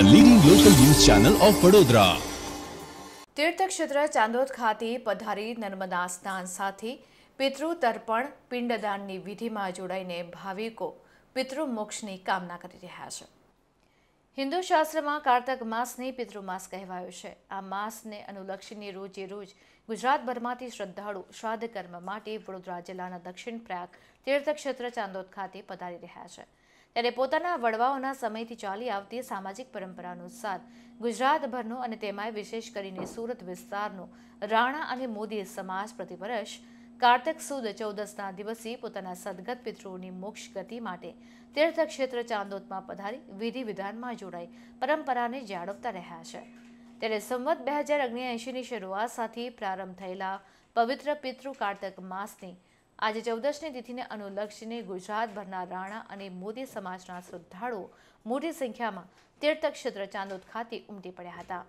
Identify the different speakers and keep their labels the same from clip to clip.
Speaker 1: a leading local news channel of
Speaker 2: તીર્થક્ષેત્ર ચાંદોદ ખાતે પધારી નર્મદા સ્નાન સાથે પિતૃ તર્પણ પિંડદાનની વિધિમાં જોડાઈને ભાવિકો પિતૃ કામના કરી રહ્યા છે હિન્દુ શાસ્ત્રમાં કારતક માસને પિતૃમાસ કહેવાયો છે આ માસને અનુલક્ષીને રોજે રોજ ગુજરાતભરમાંથી શ્રદ્ધાળુ શ્રાદ્ધ કર્મ માટે વડોદરા જિલ્લાના દક્ષિણ પ્રયાગ તીર્થક્ષેત્ર ચાંદોદ ખાતે પધારી રહ્યા છે ત્યારે પોતાના વડવાઓના સમયથી ચાલી આવતી સામાજિક પરંપરાનો અનુસાર ગુજરાતભરનો અને તેમાંય વિશેષ કરીને સુરત વિસ્તારનો રાણા અને મોદી સમાજ પ્રતિવર્ષ કાર્તક સુદ ચૌદસના દિવસે પોતાના સદગત પિતૃઓની મોક્ષ ગતિ માટે તીર્થક્ષેત્ર ચાંદોદમાં પધારી વિધિ વિધાનમાં જોડાઈ પરંપરાને જાળવતા રહ્યા છે ત્યારે સંવત બે હજાર ઓગણએંશીની શરૂઆત સાથે પ્રારંભ થયેલા પવિત્ર પિતૃ કાર્તક માસની આજે ચૌદશની તિથિને અનુલક્ષીને ગુજરાતભરના રાણા અને મોદી સમાજના શ્રદ્ધાળુઓ મોટી સંખ્યામાં તીર્થક્ષેત્ર ચાંદોદ ખાતે ઉમટી પડ્યા હતા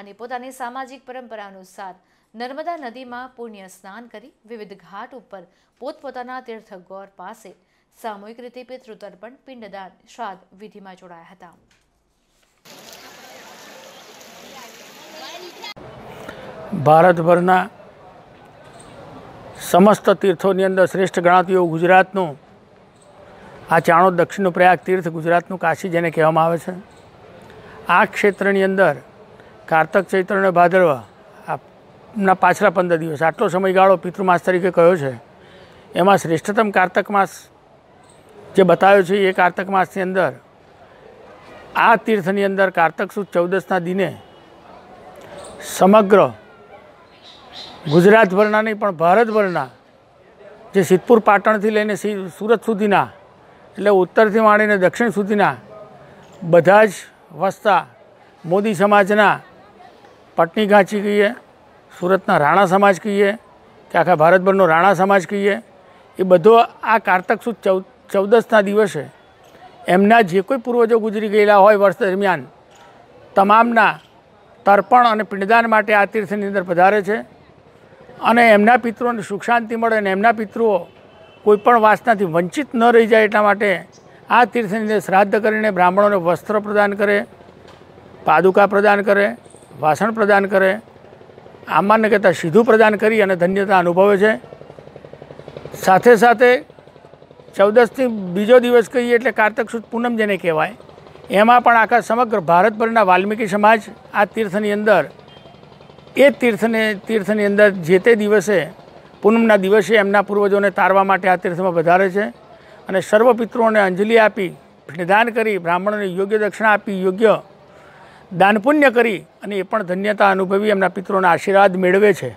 Speaker 2: અને પોતાની સામાજિક પરંપરા અનુસાર નર્મદા નદીમાં પુણ્ય સ્નાન કરી વિવિધ ઘાટ ઉપર પોતપોતાના તીર્થગોર પાસે સામૂહિક રીતે પિતૃતર્પણ પિંડદાન શ્રાદ્ધ વિધિમાં જોડાયા હતા
Speaker 1: ભારતભરના સમસ્ત તીર્થોની અંદર શ્રેષ્ઠ ગણાતું એવું ગુજરાતનું આ ચાણો દક્ષિણ પ્રયાગ તીર્થ ગુજરાતનું કાશી જેને કહેવામાં આવે છે આ ક્ષેત્રની અંદર કારતક ચૈત્ર અને ભાદરવા આપના પાછલા પંદર દિવસ આટલો સમયગાળો પિતૃમાસ તરીકે કયો છે એમાં શ્રેષ્ઠતમ કારતક માસ જે બતાવ્યો છે એ કારતક માસની અંદર આ તીર્થની અંદર કારતક સુદ ચૌદસના દિને સમગ્ર ગુજરાતભરના નહીં પણ ભારતભરના જે સિદ્ધપુર પાટણથી લઈને સુરત સુધીના એટલે ઉત્તરથી માંડીને દક્ષિણ સુધીના બધા જ વસતા મોદી સમાજના પટની ગાંચી કહીએ સુરતના રાણા સમાજ કહીએ કે આખા ભારતભરનો રાણા સમાજ કહીએ એ બધો આ કારતક સુદ ચૌદ ચૌદસના દિવસે એમના જે કોઈ પૂર્વજો ગુજરી ગયેલા હોય વર્ષ દરમિયાન તમામના તર્પણ અને પિંડદાન માટે આ તીર્થની અંદર પધારે છે અને એમના પિત્રોને સુખ શાંતિ મળે અને એમના પિતૃઓ કોઈપણ વાસનાથી વંચિત ન રહી જાય એટલા માટે આ તીર્થની અંદર શ્રાદ્ધ કરીને બ્રાહ્મણોને વસ્ત્ર પ્રદાન કરે પાદુકા પ્રદાન કરે વાસણ પ્રદાન કરે આમાને કહેતા સીધું પ્રદાન કરી અને ધન્યતા અનુભવે છે સાથે સાથે ચૌદસથી બીજો દિવસ કહીએ એટલે કારતક સુદ પૂનમ જેને કહેવાય એમાં પણ આખા સમગ્ર ભારતભરના વાલ્મીકી સમાજ આ તીર્થની અંદર એ તીર્થને તીર્થની અંદર જે તે દિવસે પૂનમના દિવસે એમના પૂર્વજોને તારવા માટે આ તીર્થમાં વધારે છે અને સર્વ પિત્રોને અંજલિ આપી નિદાન કરી બ્રાહ્મણોને યોગ્ય દક્ષિણા આપી યોગ્ય દાનપુણ્ય કરી અને એ પણ ધન્યતા અનુભવી એમના પિત્રોના આશીર્વાદ મેળવે છે